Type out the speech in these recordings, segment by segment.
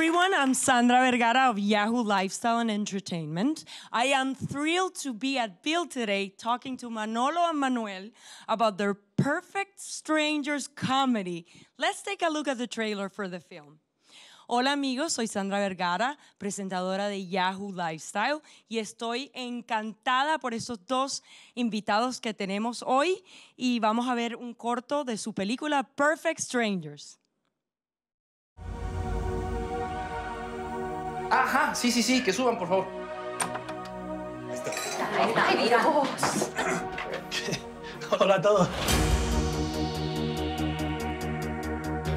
everyone. I'm Sandra Vergara of Yahoo Lifestyle and Entertainment. I am thrilled to be at Build today talking to Manolo and Manuel about their Perfect Strangers comedy. Let's take a look at the trailer for the film. Hola amigos, soy Sandra Vergara, presentadora de Yahoo Lifestyle y estoy encantada por esos dos invitados que tenemos hoy y vamos a ver un corto de su película Perfect Strangers. Ajá, sí, sí, sí, que suban, por favor. Ahí está. Hola a todos.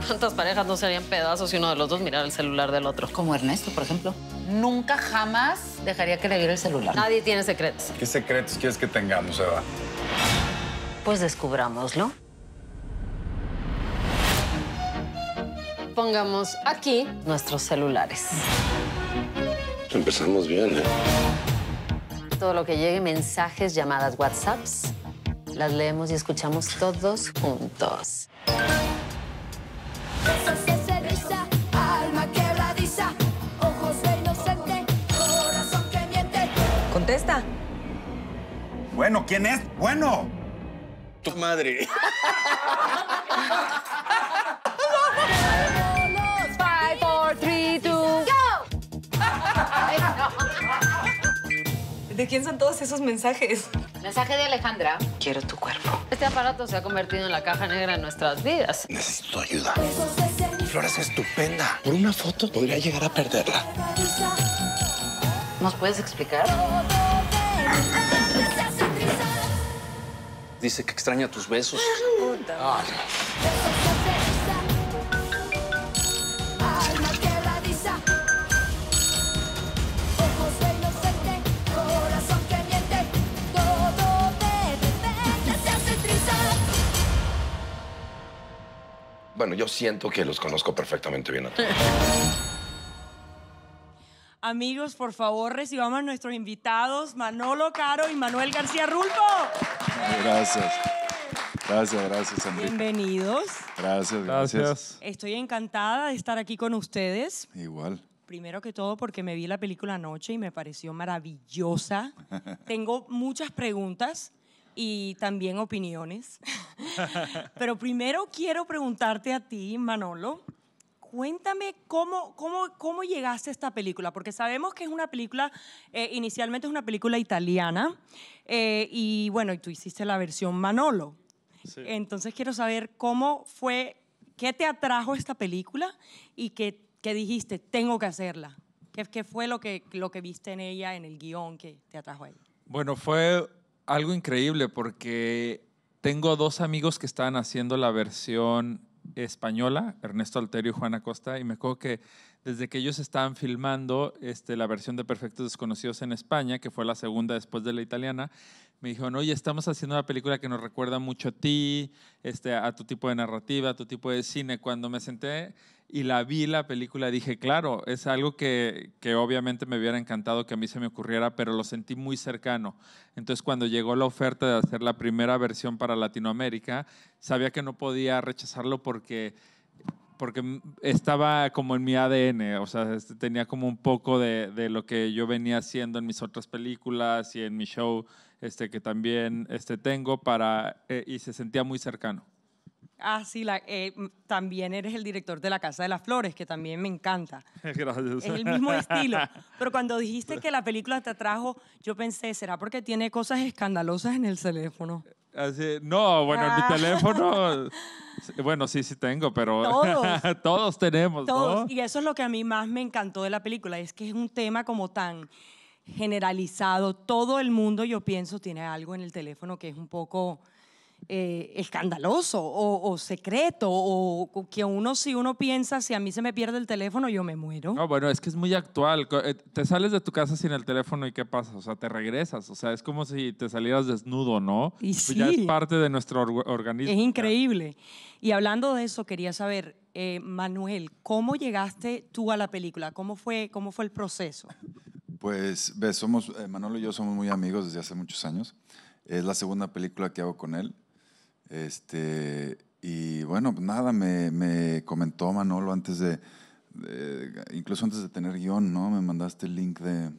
¿Cuántas parejas no serían pedazos si uno de los dos mirara el celular del otro? Como Ernesto, por ejemplo. Nunca jamás dejaría que le viera el celular. Nadie tiene secretos. ¿Qué secretos quieres que tengamos, Eva? Pues descubrámoslo. Pongamos aquí nuestros celulares. Empezamos bien, ¿eh? Todo lo que llegue, mensajes, llamadas, WhatsApps, las leemos y escuchamos todos juntos. Contesta. Bueno, ¿quién es? Bueno. Tu madre. ¿De quién son todos esos mensajes? Mensaje de Alejandra. Quiero tu cuerpo. Este aparato se ha convertido en la caja negra de nuestras vidas. Necesito tu ayuda. Flora es estupenda. Por una foto podría llegar a perderla. ¿Nos puedes explicar? Dice que extraña tus besos. Bueno, yo siento que los conozco perfectamente bien a todos. Amigos, por favor, recibamos a nuestros invitados, Manolo Caro y Manuel García Rulfo. Gracias. Gracias, gracias, amigos. Bienvenidos. gracias, gracias. Estoy encantada de estar aquí con ustedes. Igual. Primero que todo porque me vi la película anoche y me pareció maravillosa. Tengo muchas preguntas y también opiniones. Pero primero quiero preguntarte a ti, Manolo, cuéntame cómo, cómo, cómo llegaste a esta película, porque sabemos que es una película, eh, inicialmente es una película italiana, eh, y bueno, tú hiciste la versión Manolo. Entonces quiero saber cómo fue, qué te atrajo esta película y qué, dijiste, tengo que hacerla. ¿Qué, ¿Qué, fue lo que, lo que viste en ella, en el guión que te atrajo a ella? Bueno, fue algo increíble porque tengo dos amigos que estaban haciendo la versión española, Ernesto Alterio y Juana Costa, y me acuerdo que desde que ellos estaban filmando este, la versión de Perfectos Desconocidos en España, que fue la segunda después de la italiana, me dijeron, oye, estamos haciendo una película que nos recuerda mucho a ti, este, a tu tipo de narrativa, a tu tipo de cine. Cuando me senté y la vi la película, dije, claro, es algo que, que obviamente me hubiera encantado que a mí se me ocurriera, pero lo sentí muy cercano. Entonces, cuando llegó la oferta de hacer la primera versión para Latinoamérica, sabía que no podía rechazarlo porque porque estaba como en mi ADN, o sea, este, tenía como un poco de, lo que yo venía haciendo en mis otras películas y en mi show este, que también este, tengo para, eh, y se sentía muy cercano. Ah, sí, la, eh, también eres el director de La Casa de las Flores, que también me encanta. Gracias. Es el mismo estilo. Pero cuando dijiste que la película te atrajo, yo pensé, ¿será porque tiene cosas escandalosas en el teléfono? Eh, así, no, bueno, en mi ah. teléfono... Bueno, sí, sí tengo, pero todos, tenemos. Y eso es lo que a mí más me encantó de la película, es que es un tema como tan generalizado. Todo el mundo, yo pienso, tiene algo en el teléfono que es un poco eh, escandaloso o, secreto o, que uno si uno piensa si a mí se me pierde el teléfono yo me muero. No, bueno, es que es muy actual. Eh, te sales de tu casa sin el teléfono y ¿qué pasa? O sea, te regresas. O sea, es como si te salieras desnudo, ¿no? Y pues sí. Ya es parte de nuestro organismo. Es increíble. Y hablando de eso, quería saber, eh, Manuel, ¿cómo llegaste tú a la película? ¿Cómo fue, cómo fue el proceso? Pues, ves, somos, Manuel y yo somos muy amigos desde hace muchos años. Es la segunda película que hago con él. Este, y bueno, nada, me, comentó Manolo antes de, incluso antes de tener guión, ¿no? Me mandaste el link de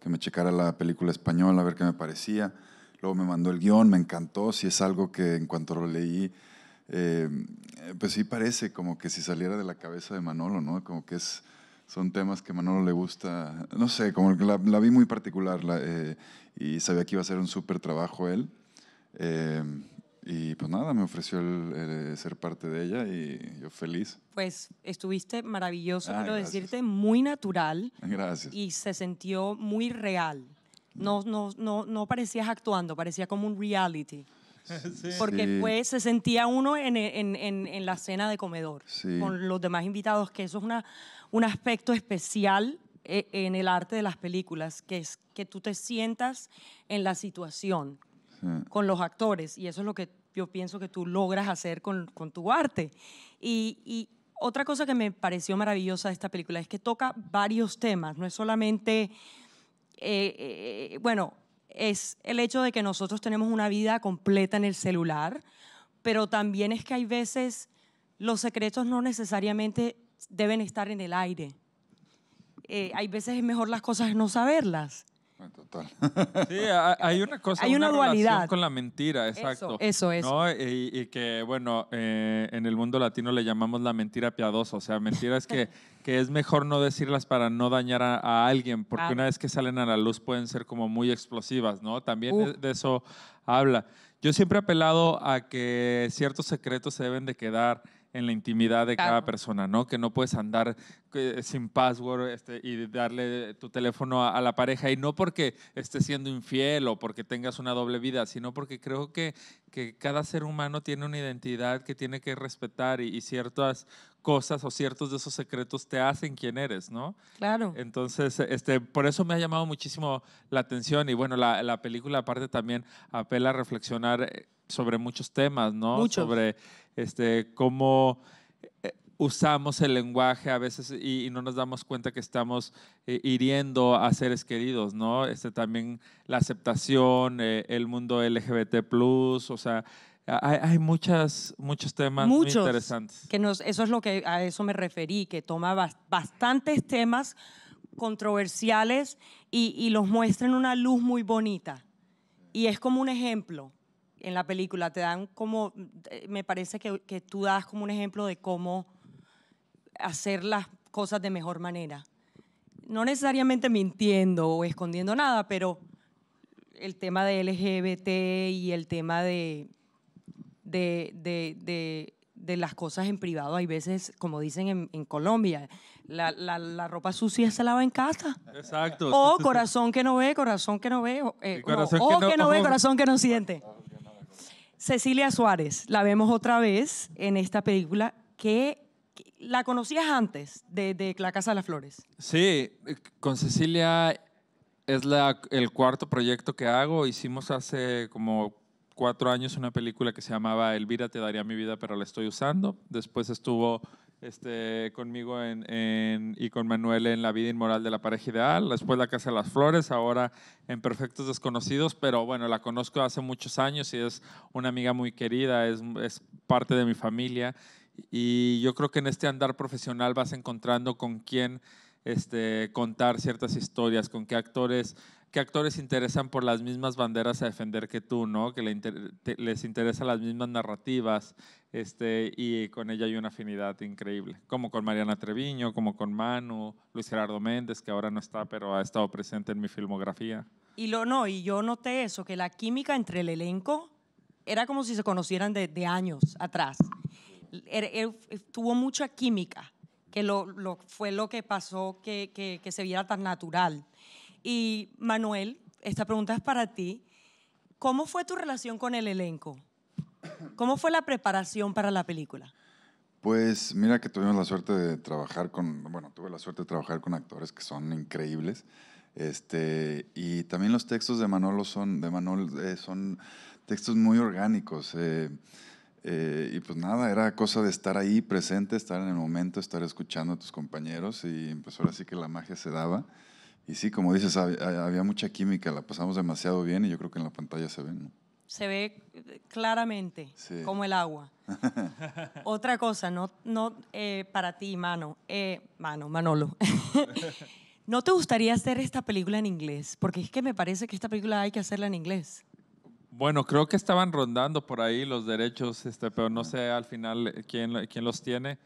que me checara la película española, a ver qué me parecía. Luego me mandó el guión, me encantó, si es algo que en cuanto lo leí, eh, pues sí parece como que si saliera de la cabeza de Manolo, ¿no? Como que es, son temas que a Manolo le gusta, no sé, como la, vi muy particular eh, y sabía que iba a ser un súper trabajo él. Eh, y pues nada, me ofreció el, ser parte de ella y yo feliz. Pues estuviste maravilloso, quiero decirte, muy natural. Gracias. Y se sintió muy real. No, no, no, no parecías actuando, parecía como un reality. Porque pues se sentía uno en, en, en, la cena de comedor con los demás invitados, que eso es una, un aspecto especial eh, en el arte de las películas, que es que tú te sientas en la situación con los actores y eso es lo que yo pienso que tú logras hacer con, con tu arte. Y, otra cosa que me pareció maravillosa de esta película es que toca varios temas, no es solamente, eh, eh, eh, bueno, es el hecho de que nosotros tenemos una vida completa en el celular, pero también es que hay veces los secretos no necesariamente deben estar en el aire. hay veces es mejor las cosas no saberlas. Total. Sí, hay una cosa, una, dualidad con la mentira, exacto. Eso, es. Y, que, bueno, eh, en el mundo latino le llamamos la mentira piadosa, o sea, mentiras que, que es mejor no decirlas para no dañar a, alguien, porque una vez que salen a la luz pueden ser como muy explosivas, ¿no? También de, eso habla. Yo siempre he apelado a que ciertos secretos se deben de quedar en la intimidad de cada persona, ¿no? Que no puedes andar eh, sin password este, y darle tu teléfono a, la pareja. Y no porque estés siendo infiel o porque tengas una doble vida, sino porque creo que, que cada ser humano tiene una identidad que tiene que respetar y, ciertas cosas o ciertos de esos secretos te hacen quien eres, ¿no? Claro. Entonces, este, por eso me ha llamado muchísimo la atención y bueno, la, la película aparte también apela a reflexionar eh, sobre muchos temas, ¿no? Muchos. Sobre este, cómo eh, usamos el lenguaje a veces y, no nos damos cuenta que estamos eh, hiriendo a seres queridos, ¿no? Este, también la aceptación, eh, el mundo LGBT+, o sea, hay, muchas, muchos temas muy interesantes. Que nos, eso es lo que a eso me referí, que toma bastantes temas controversiales y, y los muestra en una luz muy bonita. Y es como un ejemplo en la película, te dan como, mm, me parece que, que tú das como un ejemplo de cómo hacer las cosas de mejor manera. No necesariamente mintiendo o escondiendo nada, pero el tema de LGBT y el tema de, de, de, de, las cosas en privado, hay veces, como dicen en, Colombia, la, ropa sucia se lava en casa. Exacto. O corazón que no ve, corazón que no ve, o eh, que no ve, corazón que no siente. Cecilia Suárez, la vemos otra vez en esta película que la conocías antes de, La Casa de las Flores. Sí, con Cecilia es la, el cuarto proyecto que hago. Hicimos hace como cuatro años una película que se llamaba Elvira te daría mi vida, pero la estoy usando. Después estuvo este, conmigo y con Manuel en La vida inmoral de la pareja ideal, después La Casa de las Flores, ahora en Perfectos Desconocidos, pero bueno, la conozco hace muchos años y es una amiga muy querida, es, parte de mi familia y yo creo que en este andar profesional vas encontrando con quién este, contar ciertas historias, con qué actores ¿Qué actores interesan por las mismas banderas a defender que tú, ¿no? Que les interesan las mismas narrativas, este, y con ella hay una afinidad increíble, como con Mariana Treviño, como con Manu, Luis Gerardo Méndez, que ahora no está, pero ha estado presente en mi filmografía. Y lo no, y yo noté eso, que la química entre el elenco era como si se conocieran de, años atrás. Er, er, tuvo mucha química, que lo, lo, fue lo que pasó que, que, que se viera tan natural. Y Manuel, esta pregunta es para ti. ¿Cómo fue tu relación con el elenco? ¿Cómo fue la preparación para la película? Pues mira que tuvimos la suerte de trabajar con, bueno, tuve la suerte de trabajar con actores que son increíbles. Este, y también los textos de Manolo son, de eh, son textos muy orgánicos. Eh, eh, y pues nada, era cosa de estar ahí presente, estar en el momento, estar escuchando a tus compañeros y pues ahora sí que la magia se daba. Y sí, como dices, había, mucha química, la pasamos demasiado bien y yo creo que en la pantalla se ve Se ve eh, claramente, como el agua. Otra cosa, no, no eh, para ti, mano, eh, mano, Manolo. ¿No te gustaría hacer esta película en inglés? Porque es que me parece que esta película hay que hacerla en inglés. Bueno, creo que estaban rondando por ahí los derechos, este, pero no sé al final quién, quién los tiene.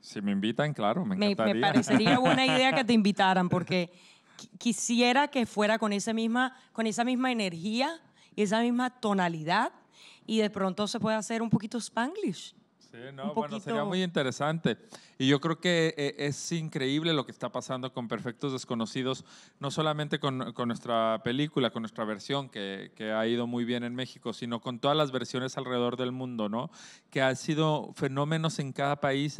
Si me invitan, claro, me encantaría. me parecería buena idea que te invitaran, porque quisiera que fuera con esa misma, con esa misma energía y esa misma tonalidad y de pronto se puede hacer un poquito spanglish. Sí, no, bueno, sería muy interesante. Y yo creo que eh, es increíble lo que está pasando con Perfectos Desconocidos, no solamente con, con nuestra película, con nuestra versión que, que, ha ido muy bien en México, sino con todas las versiones alrededor del mundo, ¿no? Que han sido fenómenos en cada país,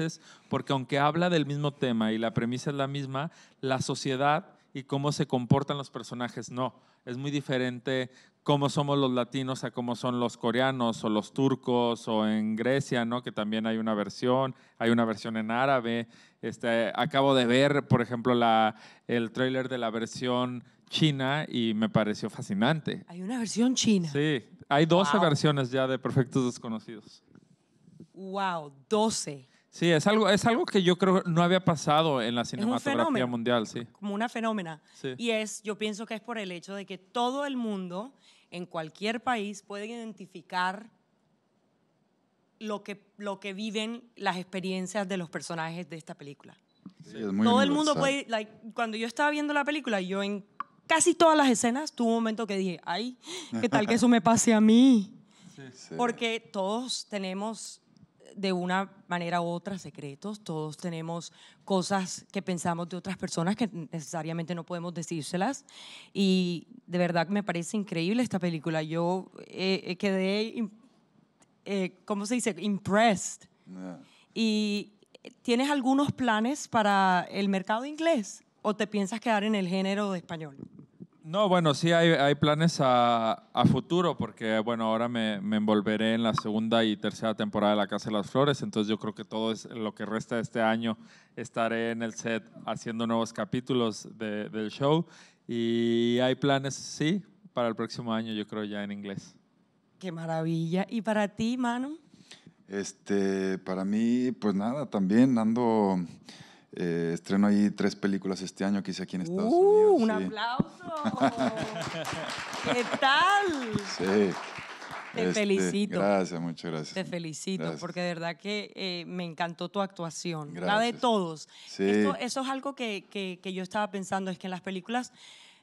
porque aunque habla del mismo tema y la premisa es la misma, la sociedad y cómo se comportan los personajes. No, es muy diferente cómo somos los latinos a cómo son los coreanos o los turcos o en Grecia, ¿no? que también hay una versión, hay una versión en árabe. Este, acabo de ver, por ejemplo, la, el tráiler de la versión china y me pareció fascinante. Hay una versión china. Sí, hay 12 versiones ya de Perfectos Desconocidos. Wow, 12. Sí, es algo, es algo que yo creo no había pasado en la cinematografía mundial, sí. Como una fenómeno. Y es, yo pienso que es por el hecho de que todo el mundo, en cualquier país, puede identificar lo que, lo que viven las experiencias de los personajes de esta película. Sí, es muy todo el mundo puede, cuando yo estaba viendo la película, yo en casi todas las escenas tuve un momento que dije, ay, ¿qué tal que eso me pase a mí? Porque todos tenemos de una manera u otra secretos, todos tenemos cosas que pensamos de otras personas que necesariamente no podemos decírselas y de verdad me parece increíble esta película. Yo eh, eh, quedé, eh, ¿cómo se dice? Impressed. ¿Y tienes algunos planes para el mercado inglés o te piensas quedar en el género de español? No, bueno, sí hay, planes a, futuro, porque bueno, ahora me, me, envolveré en la segunda y tercera temporada de La Casa de las Flores, entonces yo creo que todo es, lo que resta de este año estaré en el set haciendo nuevos capítulos del show y hay planes, sí, para el próximo año, yo creo ya en inglés. Qué maravilla. ¿Y para ti, Manu? Este, para mí, pues nada, también ando eh, estreno ahí tres películas este año que hice aquí en Estados uh, ¡Un aplauso! ¿Qué tal? Sí. Te este, felicito. Gracias, muchas gracias. Te felicito porque de verdad que eh, me encantó tu actuación, gracias. la de todos. Sí. eso es algo que, que, yo estaba pensando, es que en las películas...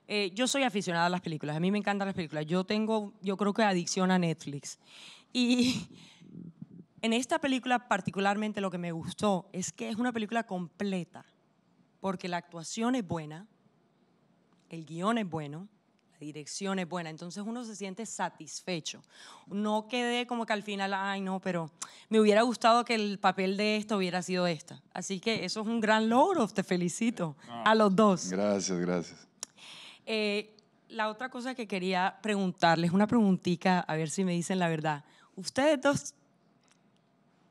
Eh, yo soy aficionada a las películas, a mí me encantan las películas. Yo tengo, yo creo que adicción a Netflix. Y en esta película particularmente lo que me gustó es que es una película completa, porque la actuación es buena, el guión es bueno, la dirección es buena, entonces uno se siente satisfecho. No quedé como que al final, ay no, pero me hubiera gustado que el papel de esto hubiera sido esta. Así que eso es un gran logro, te felicito a los dos. Gracias, gracias. Eh, la otra cosa que quería preguntarles, una preguntita, a ver si me dicen la verdad. Ustedes dos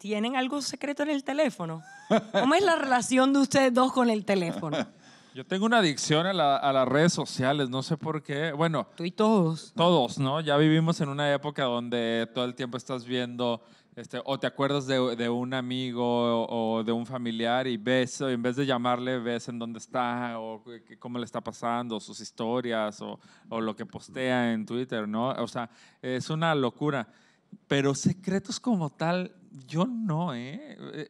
¿Tienen algo secreto en el teléfono? ¿Cómo es la relación de ustedes dos con el teléfono? Yo tengo una adicción a, las redes sociales, no sé por qué. Bueno. Tú y todos. Todos, ¿no? Ya vivimos en una época donde todo el tiempo estás viendo, este, o te acuerdas de, un amigo o, de un familiar y ves, en vez de llamarle, ves en dónde está, o cómo le está pasando, sus historias, o, o lo que postea en Twitter, ¿no? O sea, es una locura. Pero secretos como tal, yo no, ¿eh? eh,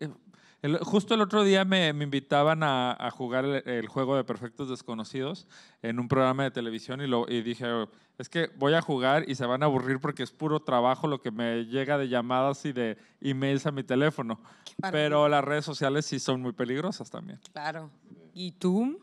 eh justo el otro día me, me invitaban a, jugar el, juego de Perfectos Desconocidos en un programa de televisión y, lo, y dije, es que voy a jugar y se van a aburrir porque es puro trabajo lo que me llega de llamadas y de emails a mi teléfono. Pero las redes sociales sí son muy peligrosas también. Claro. ¿Y tú?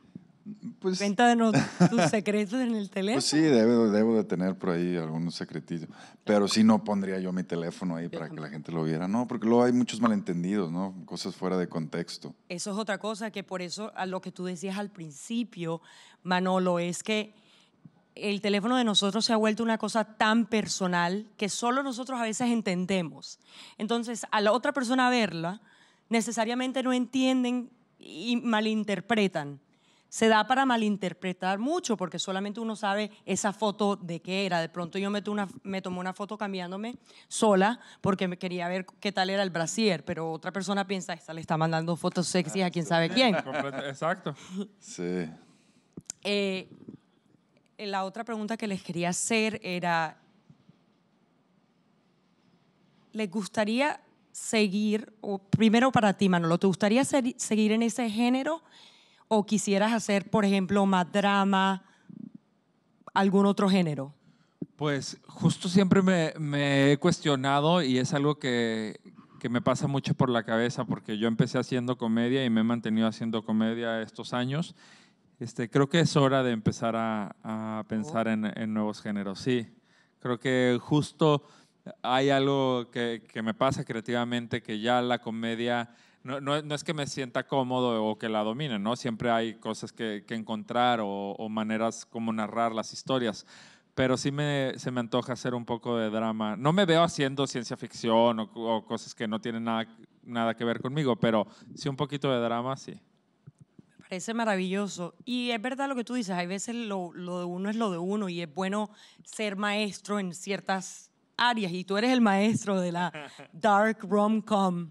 Pues, Cuéntanos tus secretos en el teléfono. Pues sí, debo, de tener por ahí algunos secretitos Pero sí no pondría yo mi teléfono ahí para que la gente lo viera. No, porque luego hay muchos malentendidos, ¿no? Cosas fuera de contexto. Eso es otra cosa, que por eso a lo que tú decías al principio, Manolo, es que el teléfono de nosotros se ha vuelto una cosa tan personal que solo nosotros a veces entendemos. Entonces, a la otra persona verla, necesariamente no entienden y malinterpretan se da para malinterpretar mucho porque solamente uno sabe esa foto de qué era. De pronto yo me, una, me tomé una foto cambiándome sola porque me quería ver qué tal era el brasier, pero otra persona piensa, esta le está mandando fotos sexy a quién sabe quién. Exacto. Sí. Eh, la otra pregunta que les quería hacer era, ¿les gustaría seguir, o primero para ti Manolo, ¿te gustaría seguir en ese género? o quisieras hacer, por ejemplo, más drama, algún otro género? Pues justo siempre me, he cuestionado y es algo que, que, me pasa mucho por la cabeza porque yo empecé haciendo comedia y me he mantenido haciendo comedia estos años. Este, creo que es hora de empezar a, a pensar en, en, nuevos géneros, sí. Creo que justo hay algo que, que me pasa creativamente, que ya la comedia no, es que me sienta cómodo o que la domine, ¿no? Siempre hay cosas que, encontrar o, maneras como narrar las historias. Pero sí me, se me antoja hacer un poco de drama. No me veo haciendo ciencia ficción o, cosas que no tienen nada, nada que ver conmigo, pero sí un poquito de drama, sí. Me parece maravilloso. Y es verdad lo que tú dices, hay veces lo, lo de uno es lo de uno y es bueno ser maestro en ciertas y tú eres el maestro de la dark rom-com.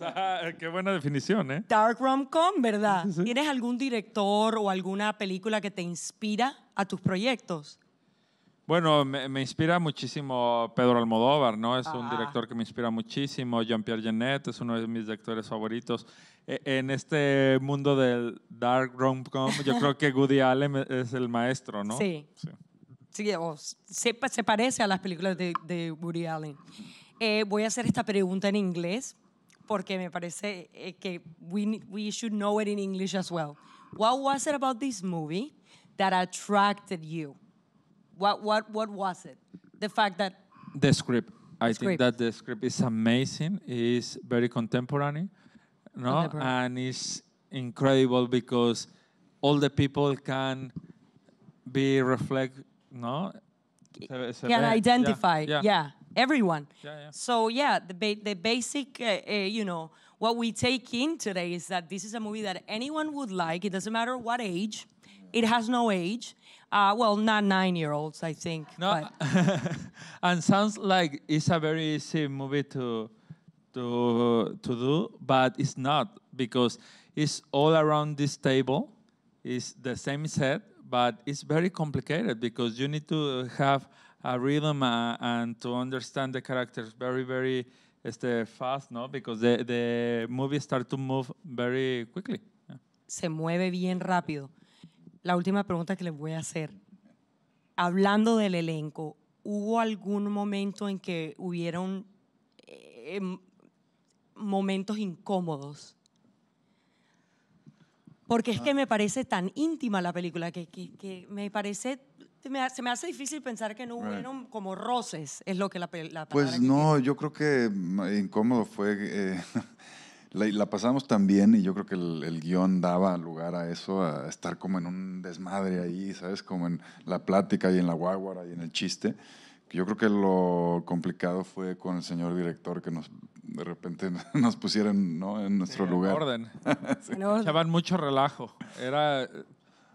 Ah, qué buena definición, ¿eh? Dark rom-com, ¿verdad? ¿Tienes algún director o alguna película que te inspira a tus proyectos? Bueno, me, inspira muchísimo Pedro Almodóvar, ¿no? Es un ah. director que me inspira muchísimo. Jean-Pierre Genet es uno de mis directores favoritos. E, en este mundo del dark rom-com, yo creo que Woody Allen es el maestro, ¿no? sí sí, o se, parece a las películas de, de Woody Allen. Eh, voy a hacer esta pregunta en inglés porque me parece eh, que we, we should know it in English as well. What was it about this movie that attracted you? What, what, what was it? The fact that... The script. I think that the script is amazing. It's very contemporary, no? And it's incredible because all the people can be reflect No. Se, se can ve. identify. Yeah. yeah. Everyone. So yeah, the ba the basic, uh, uh, you know, what we take in today is that this is a movie that anyone would like. It doesn't matter what age. It has no age. Uh, well, not nine-year-olds, I think. No, and sounds like it's a very easy movie to to to do, but it's not because it's all around this table. It's the same set. but it's very complicated because you need to have a rhythm uh, and to understand the characters very, very este, fast, ¿no? Because the, the movie starts to move very quickly. Se mueve bien rápido. La última pregunta que les voy a hacer. Hablando del elenco, ¿hubo algún momento en que hubieron eh, em, momentos incómodos porque es ah. que me parece tan íntima la película que, que, me parece se me hace difícil pensar que no hubieron como roces, es lo que la, la Pues no, yo creo que eh, incómodo fue, eh, la, pasamos tan bien y yo creo que el, el, guión daba lugar a eso, a estar como en un desmadre ahí, ¿sabes? Como en la plática y en la guaguara y en el chiste. Yo creo que lo complicado fue con el señor director que nos de repente nos pusieran ¿no? en nuestro lugar. En orden. Echaban mucho relajo. Era,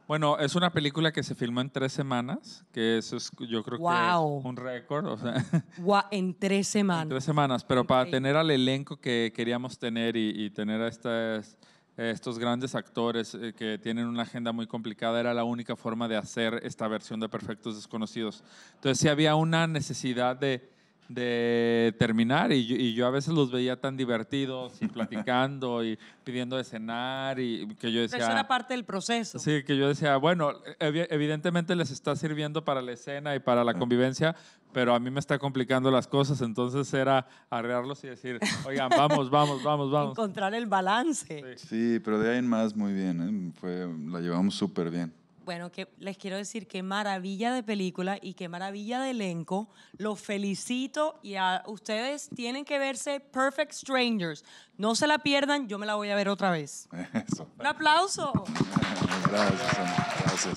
bueno, es una película que se filmó en tres semanas, que eso es, yo creo que un récord. wow, en tres semanas. En tres semanas, pero para tener al elenco que queríamos tener y, tener a estas estos grandes actores eh, que tienen una agenda muy complicada era la única forma de hacer esta versión de Perfectos Desconocidos. Entonces sí había una necesidad de de terminar y, yo a veces los veía tan divertidos y platicando y pidiendo de cenar y que yo decía... eso era parte del proceso. Sí, que yo decía, bueno, evidentemente les está sirviendo para la escena y para la convivencia, pero a mí me está complicando las cosas, entonces era arrearlos y decir, oigan, vamos, vamos, vamos, vamos. Encontrar el balance. Sí, pero de ahí en más muy bien, ¿eh? Fue, la llevamos súper bien. Bueno, que les quiero decir qué maravilla de película y qué maravilla de elenco. Los felicito y a ustedes tienen que verse Perfect Strangers. No se la pierdan, yo me la voy a ver otra vez. Un aplauso. gracias.